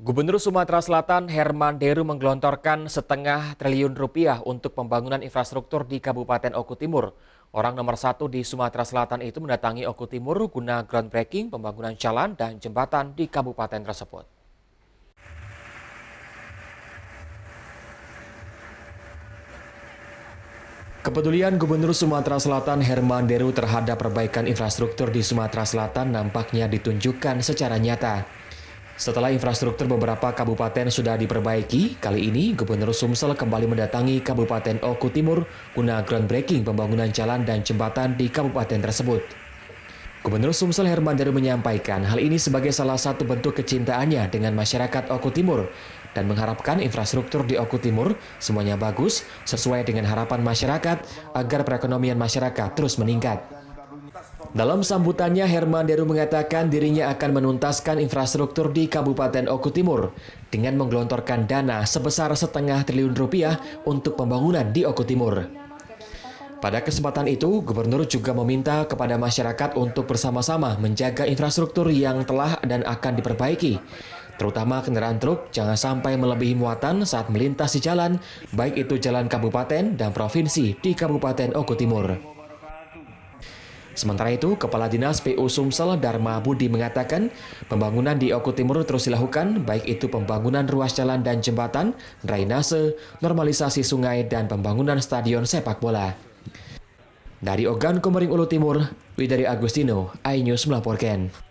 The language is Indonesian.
Gubernur Sumatera Selatan Herman Deru menggelontorkan setengah triliun rupiah untuk pembangunan infrastruktur di Kabupaten Oku Timur. Orang nomor satu di Sumatera Selatan itu mendatangi Oku Timur guna groundbreaking pembangunan jalan dan jembatan di kabupaten tersebut. Kepedulian Gubernur Sumatera Selatan Herman Deru terhadap perbaikan infrastruktur di Sumatera Selatan nampaknya ditunjukkan secara nyata. Setelah infrastruktur beberapa kabupaten sudah diperbaiki, kali ini Gubernur Sumsel kembali mendatangi Kabupaten Oku Timur guna groundbreaking pembangunan jalan dan jembatan di kabupaten tersebut. Gubernur Sumsel Herman Daru menyampaikan hal ini sebagai salah satu bentuk kecintaannya dengan masyarakat Oku Timur dan mengharapkan infrastruktur di Oku Timur semuanya bagus sesuai dengan harapan masyarakat agar perekonomian masyarakat terus meningkat. Dalam sambutannya, Herman Deru mengatakan dirinya akan menuntaskan infrastruktur di Kabupaten Oku Timur dengan menggelontorkan dana sebesar setengah triliun rupiah untuk pembangunan di Oku Timur. Pada kesempatan itu, Gubernur juga meminta kepada masyarakat untuk bersama-sama menjaga infrastruktur yang telah dan akan diperbaiki, terutama kendaraan truk jangan sampai melebihi muatan saat melintas di jalan, baik itu jalan kabupaten dan provinsi di Kabupaten Oku Timur. Sementara itu, Kepala Dinas PU Sumsel Dharma Budi mengatakan, pembangunan di Oku Timur terus dilakukan, baik itu pembangunan ruas jalan dan jembatan, drainase, normalisasi sungai, dan pembangunan stadion sepak bola. Dari Ogan Komering Ulu Timur, Widari Agustino, iNews melaporkan.